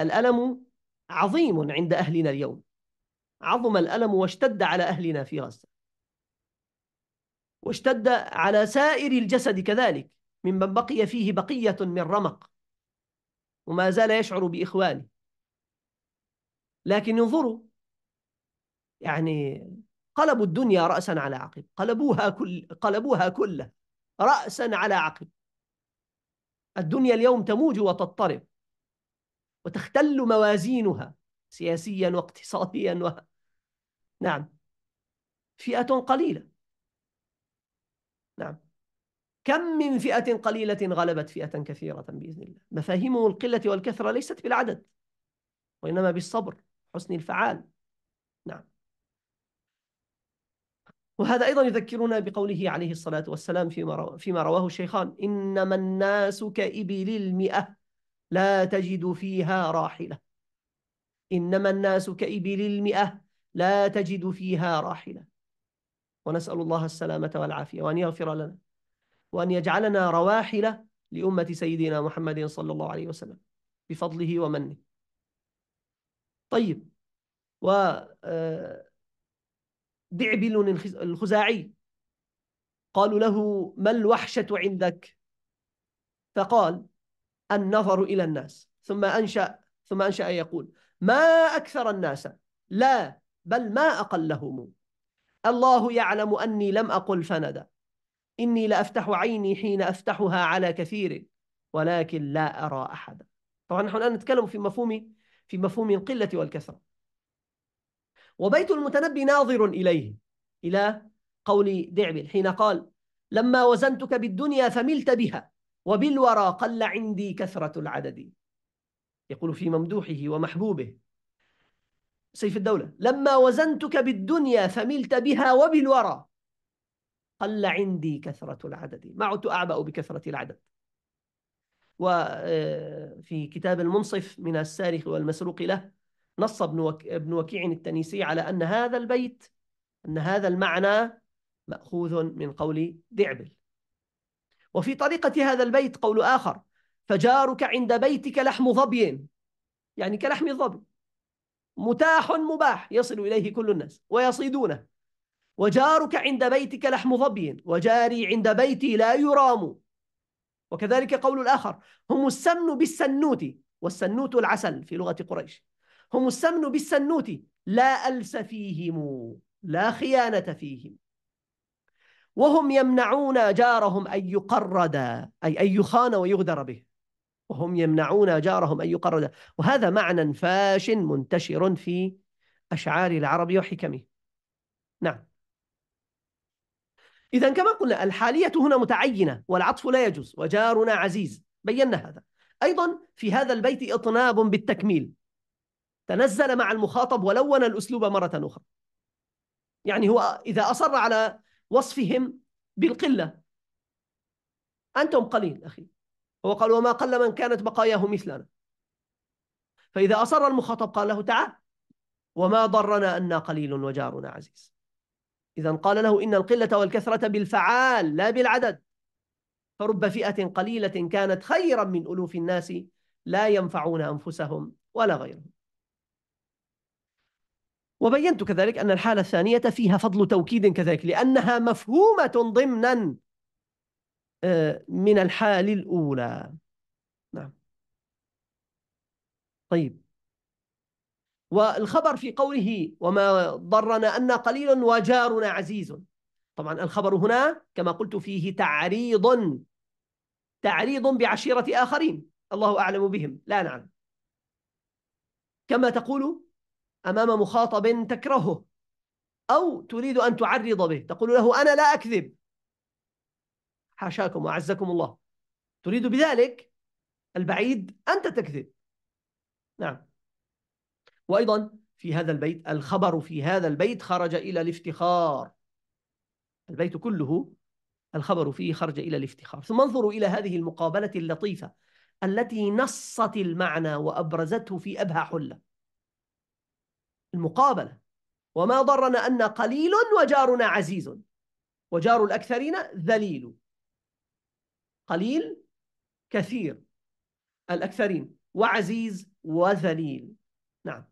الألم عظيم عند أهلنا اليوم عظم الألم واشتد على أهلنا في غزة واشتد على سائر الجسد كذلك ممن بقي فيه بقية من رمق وما زال يشعر بإخوانه لكن انظروا يعني قلبوا الدنيا رأسا على عقب قلبوها كل قلبوها كلها رأسا على عقب الدنيا اليوم تموج وتضطرب وتختل موازينها سياسيا واقتصاديا و... نعم فئة قليلة نعم كم من فئة قليلة غلبت فئة كثيرة بإذن الله مفاهيم القلة والكثرة ليست بالعدد وإنما بالصبر حسن الفعال وهذا أيضا يذكرنا بقوله عليه الصلاة والسلام فيما, رو... فيما رواه الشيخان إنما الناس كإبل المئة لا تجد فيها راحلة إنما الناس كإبل المئة لا تجد فيها راحلة ونسأل الله السلامة والعافية وأن يغفر لنا وأن يجعلنا رواحل لأمة سيدنا محمد صلى الله عليه وسلم بفضله ومنه طيب و آه، دعبل الخزاعي قالوا له ما الوحشة عندك فقال النظر إلى الناس ثم أنشأ ثم أنشأ يقول ما أكثر الناس لا بل ما أقلهم الله يعلم أني لم أقل فندى إني لأفتح عيني حين أفتحها على كثير ولكن لا أرى أحدا طبعا نحن الآن نتكلم في مفهوم في مفهوم القلة والكثرة وبيت المتنبي ناظر إليه إلى قول دعبل حين قال لما وزنتك بالدنيا فملت بها وبالورى قل عندي كثرة العدد يقول في ممدوحه ومحبوبه سيف الدولة لما وزنتك بالدنيا فملت بها وبالورى قل عندي كثرة العدد ما عدت أعبأ بكثرة العدد وفي آه، كتاب المنصف من السارق والمسروق له نص ابن ابن وكيع التنيسي على أن هذا البيت أن هذا المعنى مأخوذ من قول دعبل وفي طريقة هذا البيت قول آخر فجارك عند بيتك لحم ظبي يعني كلحم الظبي متاح مباح يصل إليه كل الناس ويصيدونه وجارك عند بيتك لحم ظبي وجاري عند بيتي لا يرام وكذلك قول الآخر هم السمن بالسنوت والسنوت العسل في لغة قريش هم السمن بالسنوت لا ألس فيهم لا خيانة فيهم وهم يمنعون جارهم أن يقرد أي أن يخان ويغدر به وهم يمنعون جارهم أن يقرد وهذا معنى فاش منتشر في أشعار العرب وحكمه نعم إذا كما قلنا الحالية هنا متعينة والعطف لا يجوز وجارنا عزيز بينا هذا أيضا في هذا البيت إطناب بالتكميل تنزل مع المخاطب ولون الأسلوب مرة أخرى يعني هو إذا أصر على وصفهم بالقلة أنتم قليل أخي هو قال وما قل من كانت بقاياه مثلنا فإذا أصر المخاطب قال له تعال وما ضرنا أنا قليل وجارنا عزيز إذا قال له إن القلة والكثرة بالفعال لا بالعدد فرب فئة قليلة كانت خيرا من ألوف الناس لا ينفعون أنفسهم ولا غيرهم وبينت كذلك أن الحالة الثانية فيها فضل توكيد كذلك لأنها مفهومة ضمنا آه، من الحال الأولى نعم طيب والخبر في قوله وما ضرنا أن قليل وجارنا عزيز طبعا الخبر هنا كما قلت فيه تعريض تعريض بعشيرة آخرين الله أعلم بهم لا نعلم كما تقول أمام مخاطب تكرهه أو تريد أن تعرض به تقول له أنا لا أكذب حاشاكم وأعزكم الله تريد بذلك البعيد أنت تكذب نعم وأيضا في هذا البيت الخبر في هذا البيت خرج إلى الافتخار البيت كله الخبر فيه خرج إلى الافتخار ثم انظروا إلى هذه المقابلة اللطيفة التي نصت المعنى وأبرزته في أبهى حلة المقابلة وما ضرنا أن قليل وجارنا عزيز وجار الأكثرين ذليل قليل كثير الأكثرين وعزيز وذليل نعم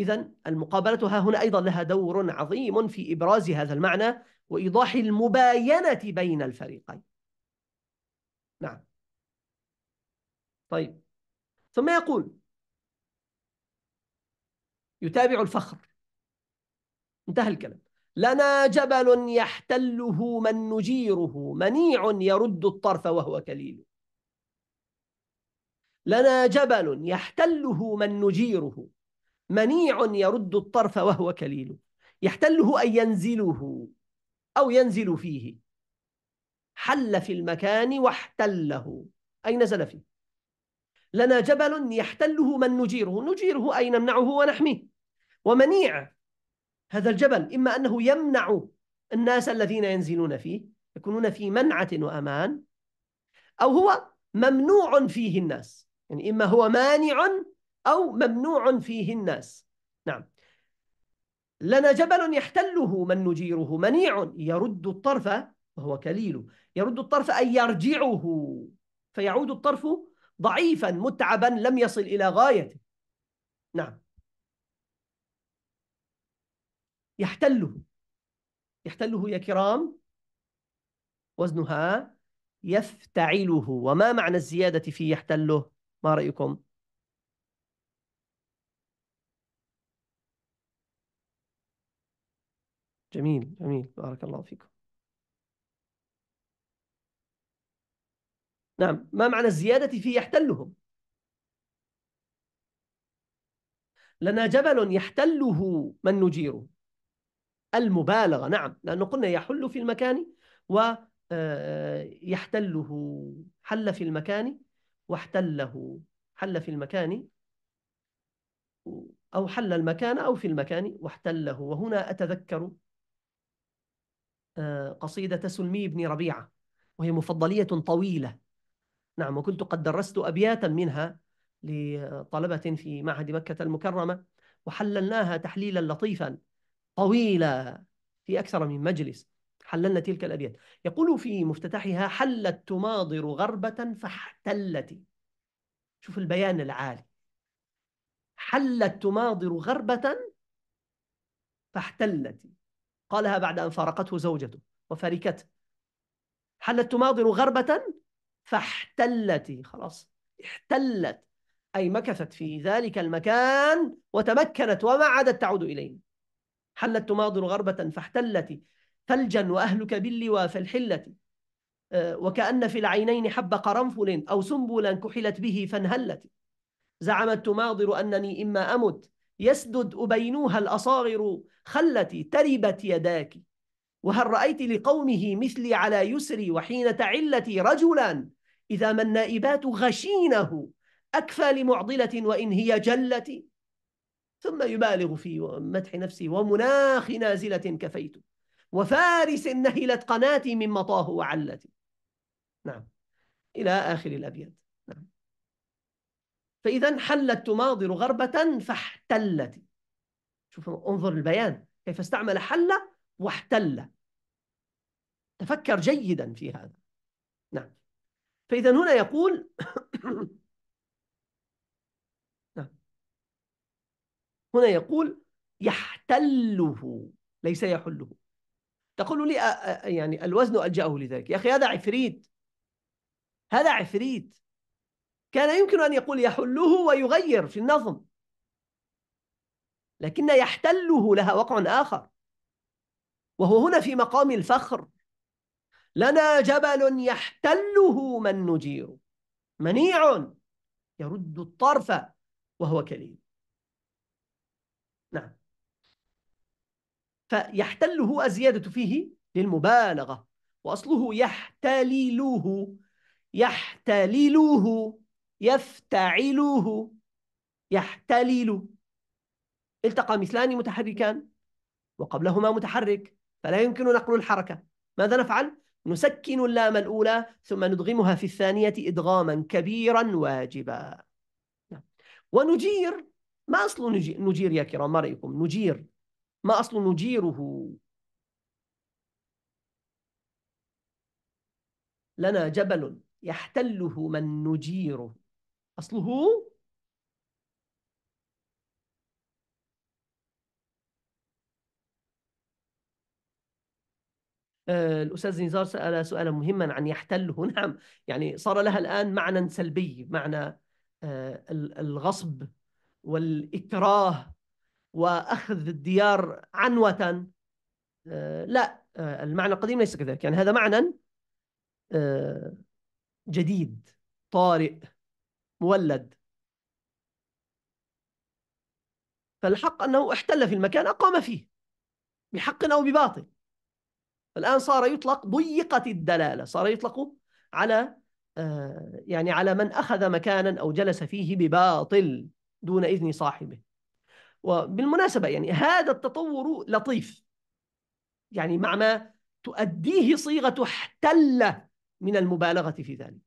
إذا المقابلة ها هنا أيضا لها دور عظيم في إبراز هذا المعنى وإيضاح المباينة بين الفريقين نعم طيب ثم يقول يتابع الفخر انتهى الكلام لنا جبل يحتله من نجيره منيع يرد الطرف وهو كليل لنا جبل يحتله من نجيره منيع يرد الطرف وهو كليل يحتله أن ينزله أو ينزل فيه حل في المكان واحتله أي نزل فيه لنا جبل يحتله من نجيره نجيره أي نمنعه ونحميه ومنيع هذا الجبل إما أنه يمنع الناس الذين ينزلون فيه يكونون في منعة وأمان أو هو ممنوع فيه الناس يعني إما هو مانع أو ممنوع فيه الناس نعم لنا جبل يحتله من نجيره منيع يرد الطرف وهو كليل يرد الطرف أي يرجعه فيعود الطرف ضعيفا متعبا لم يصل إلى غايته نعم يحتله يحتله يا كرام وزنها يفتعله وما معنى الزيادة في يحتله ما رأيكم جميل جميل بارك الله فيكم نعم ما معنى الزيادة في يحتلهم لنا جبل يحتله من نجيره المبالغة نعم لأنه قلنا يحل في المكان ويحتله آه، حل في المكان واحتله حل في المكان أو حل المكان أو في المكان واحتله وهنا أتذكر آه، قصيدة سلمي بن ربيعة وهي مفضلية طويلة نعم وكنت قد درست أبياتا منها لطلبة في معهد مكة المكرمة وحللناها تحليلا لطيفا طويلا في أكثر من مجلس حللنا تلك الأبيات يقول في مفتتحها حلت تماضر غربة فاحتلت شوف البيان العالي حلت تماضر غربة فاحتلت قالها بعد أن فارقته زوجته وفاركته حلت تماضر غربة فاحتلت خلاص احتلت أي مكثت في ذلك المكان وتمكنت وما عادت تعود إليه حلت تماضر غربة فاحتلت ثلجا وأهلك باللوى فالحلة آه، وكأن في العينين حب قرنفل أو سنبلا كحلت به فانهلت زعمت تماضر أنني إما أمت يسدد أبينوها الأصاغر خلتي تربت يداك وهل رأيت لقومه مثلي على يسري وحين تعلتي رجلا إذا ما النائبات غشينه أكفى لمعضلة وإن هي جلة ثم يبالغ في مدح نفسه ومناخ نازلة كفيت وفارس نهلت قناتي من مطاه وعلت نعم إلى آخر الأبيات نعم فإذا حلت تماضر غربة فاحتلت شوف انظر البيان كيف استعمل حل واحتل تفكر جيدا في هذا نعم فإذا هنا يقول هنا يقول يحتله ليس يحله تقول لي يعني الوزن ألجأه لذلك يا أخي هذا عفريت هذا عفريت كان يمكن أن يقول يحله ويغير في النظم لكن يحتله لها وقع آخر وهو هنا في مقام الفخر لنا جبل يحتله من نجير منيع يرد الطرف وهو كريم نعم فيحتله الزيادة فيه للمبالغة وأصله يحتللوه يحتللوه يفتعلوه يحتلل التقى مثلان متحركان وقبلهما متحرك فلا يمكن نقل الحركة ماذا نفعل؟ نسكن اللام الأولى ثم ندغمها في الثانية إدغاما كبيرا واجبا نعم. ونجير ما أصل نجير يا كرام ما رأيكم نجير ما أصل نجيره لنا جبل يحتله من نجيره أصله آه، الأستاذ نزار سأل سؤالا مهما عن يحتله نعم يعني صار لها الآن معنى سلبي معنى آه، الغصب والإكراه وأخذ الديار عنوة آه، لا المعنى القديم ليس كذلك يعني هذا معنى جديد طارئ مولد فالحق أنه احتل في المكان أقام فيه بحق أو بباطل فالآن صار يطلق ضيقت الدلالة صار يطلق على آه، يعني على من أخذ مكانا أو جلس فيه بباطل دون إذن صاحبه وبالمناسبة يعني هذا التطور لطيف يعني مع ما تؤديه صيغة احتل من المبالغة في ذلك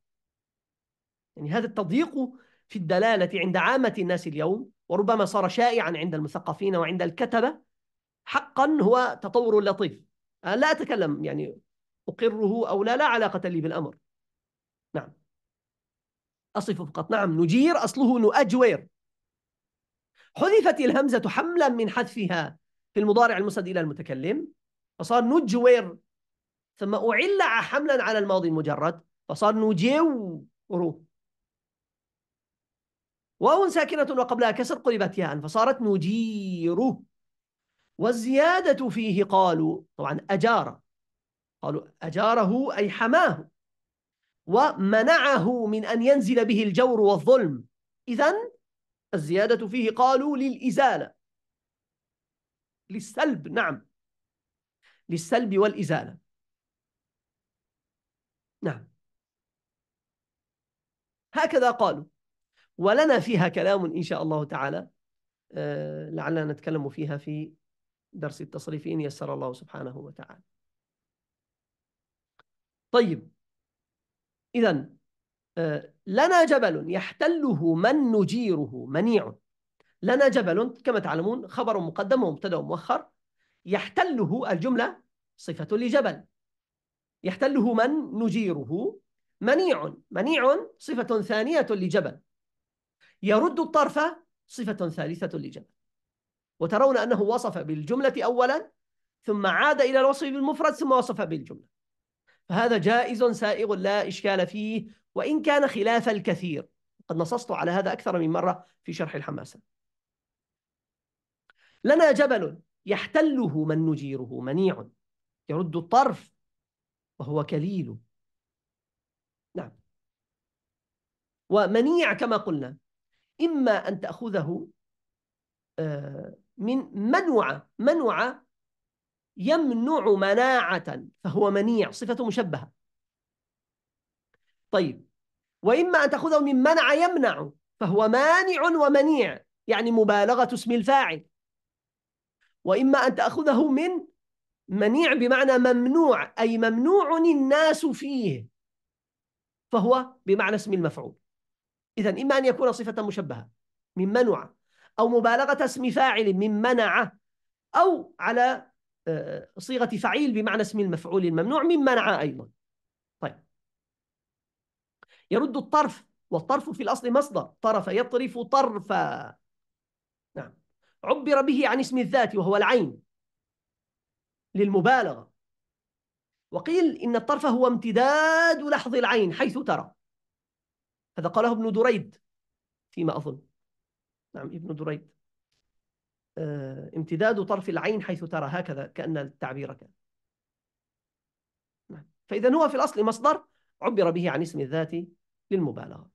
يعني هذا التضييق في الدلالة عند عامة الناس اليوم وربما صار شائعا عند المثقفين وعند الكتبة حقا هو تطور لطيف أنا أه، لا أتكلم يعني أقره أو لا لا علاقة لي بالأمر نعم أصف فقط نعم نجير أصله نؤجوير حذفت الهمزة حملا من حذفها في المضارع المسند إلى المتكلم فصار نجوير ثم أعلع حملا على الماضي المجرد فصار نجور واو ساكنة وقبلها كسر قلبت ياء فصارت نجير والزيادة فيه قالوا طبعا أجار قالوا أجاره أي حماه ومنعه من أن ينزل به الجور والظلم إذا الزيادة فيه قالوا للإزالة للسلب نعم للسلب والإزالة نعم هكذا قالوا ولنا فيها كلام إن شاء الله تعالى آه، لعلنا نتكلم فيها في درس التصريف إن يسر الله سبحانه وتعالى طيب إذا آه، لنا جبل يحتله من نجيره منيع لنا جبل كما تعلمون خبر مقدم ومبتدا مؤخر يحتله الجملة صفة لجبل يحتله من نجيره منيع منيع صفة ثانية لجبل يرد الطرف صفة ثالثة لجبل وترون أنه وصف بالجملة أولا ثم عاد إلى الوصف بالمفرد ثم وصف بالجملة فهذا جائز سائغ لا إشكال فيه وإن كان خلاف الكثير قد نصصت على هذا أكثر من مرة في شرح الحماسة لنا جبل يحتله من نجيره منيع يرد الطرف وهو كليل نعم ومنيع كما قلنا إما أن تأخذه آه، من منوع منوع يمنع مناعة فهو منيع صفة مشبهة طيب وإما أن تأخذه من منع يمنع فهو مانع ومنيع يعني مبالغة اسم الفاعل وإما أن تأخذه من منيع بمعنى ممنوع أي ممنوع الناس فيه فهو بمعنى اسم المفعول إذا إما أن يكون صفة مشبهة من منع أو مبالغة اسم فاعل من منع أو على آه، صيغة فعيل بمعنى اسم المفعول الممنوع من منع أيضا طيب يرد الطرف والطرف في الأصل مصدر طرف يطرف طرفا نعم عبر به عن اسم الذات وهو العين للمبالغة وقيل إن الطرف هو امتداد لحظ العين حيث ترى هذا قاله ابن دريد فيما أظن نعم ابن دريد آه، امتداد طرف العين حيث ترى هكذا كأن التعبير كان نعم، فإذا هو في الأصل مصدر عبر به عن اسم الذات للمبالغة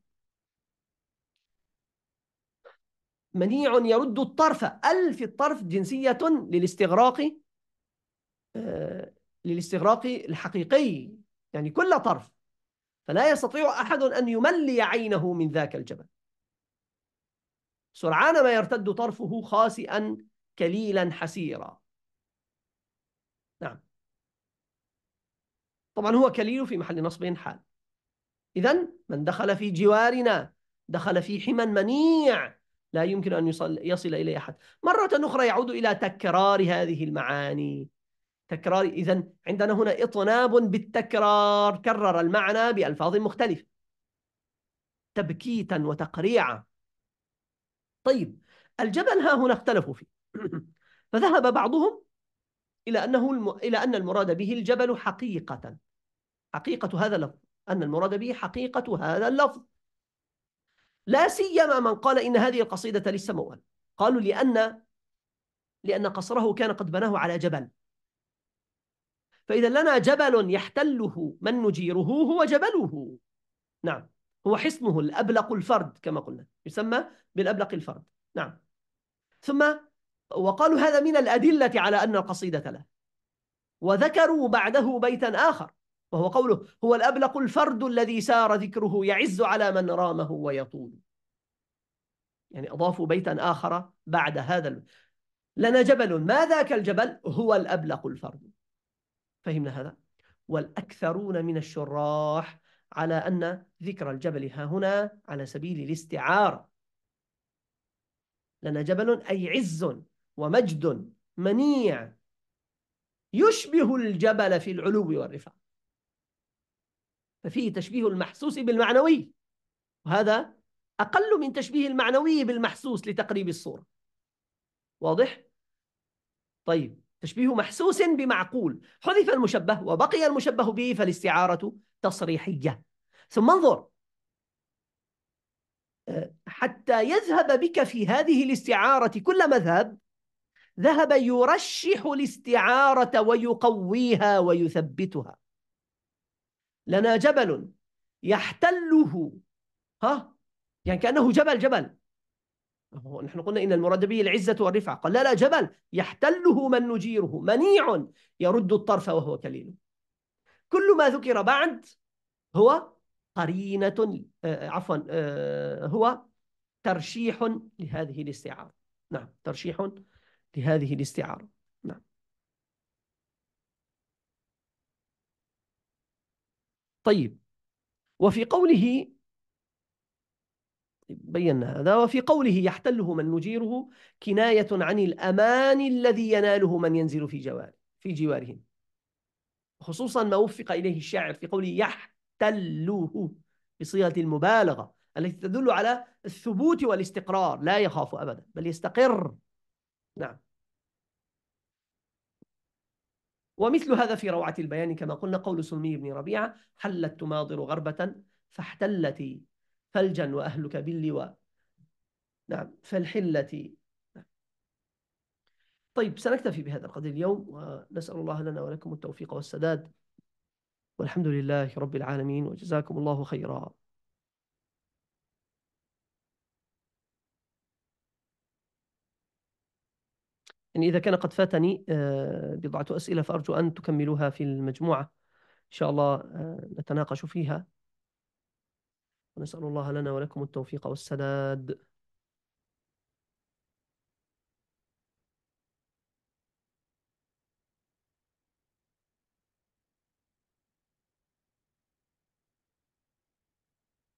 منيع يرد الطرف ال في الطرف جنسية للاستغراق آه، للاستغراق الحقيقي يعني كل طرف فلا يستطيع أحد أن يملي عينه من ذاك الجبل سرعان ما يرتد طرفه خاسئا كليلا حسيرا نعم طبعا هو كليل في محل نصب حال إذا من دخل في جوارنا دخل في حمى منيع لا يمكن أن يصل يصل إليه أحد مرة أخرى يعود إلى تكرار هذه المعاني تكرار إذا عندنا هنا إطناب بالتكرار كرر المعنى بألفاظ مختلفة تبكيتا وتقريعا طيب الجبل ها هنا اختلفوا فيه فذهب بعضهم إلى أنه الم... إلى أن المراد به الجبل حقيقة حقيقة هذا اللفظ أن المراد به حقيقة هذا اللفظ لا سيما من قال إن هذه القصيدة ليس للسموال قالوا لأن لأن قصره كان قد بناه على جبل فإذا لنا جبل يحتله من نجيره هو جبله نعم هو حصنه الأبلق الفرد كما قلنا يسمى بالأبلق الفرد نعم ثم وقالوا هذا من الأدلة على أن القصيدة له وذكروا بعده بيتا آخر وهو قوله هو الأبلق الفرد الذي سار ذكره يعز على من رامه ويطول يعني أضافوا بيتا آخر بعد هذا ال... لنا جبل ما ذاك الجبل هو الأبلق الفرد فهمنا هذا والأكثرون من الشراح على أن ذكر الجبل ها هنا على سبيل الاستعارة لنا جبل أي عز ومجد منيع يشبه الجبل في العلو والرفع ففيه تشبيه المحسوس بالمعنوي وهذا أقل من تشبيه المعنوي بالمحسوس لتقريب الصورة واضح؟ طيب تشبيه محسوس بمعقول حذف المشبه وبقي المشبه به فالاستعارة تصريحية ثم انظر أه، حتى يذهب بك في هذه الاستعارة كل مذهب ذهب يرشح الاستعارة ويقويها ويثبتها لنا جبل يحتله ها يعني كأنه جبل جبل نحن قلنا إن المراد به العزة والرفعة قال لا لا جبل يحتله من نجيره منيع يرد الطرف وهو كليل كل ما ذكر بعد هو قرينة آه، آه، عفوا آه، هو ترشيح لهذه الاستعارة نعم ترشيح لهذه الاستعارة نعم طيب وفي قوله بينا هذا وفي قوله يحتله من نجيره كناية عن الأمان الذي يناله من ينزل في جواره في جوارهم خصوصا ما وفق إليه الشاعر في قوله يحتلوه بصيغة المبالغة التي تدل على الثبوت والاستقرار لا يخاف أبدا بل يستقر نعم ومثل هذا في روعة البيان كما قلنا قول سلمي بن ربيعة حلت تماضر غربة فاحتلت فلجا وأهلك باللواء نعم فالحلة طيب سنكتفي بهذا القدر اليوم ونسأل الله لنا ولكم التوفيق والسداد والحمد لله رب العالمين وجزاكم الله خيرا يعني إذا كان قد فاتني آه، بضعة أسئلة فأرجو أن تكملوها في المجموعة إن شاء الله آه، نتناقش فيها ونسأل الله لنا ولكم التوفيق والسداد